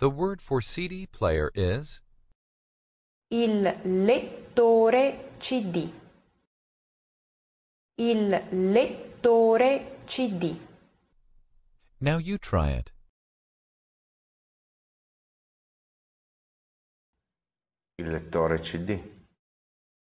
The word for CD player is Il lettore CD. Il lettore CD. Now you try it. Il lettore CD.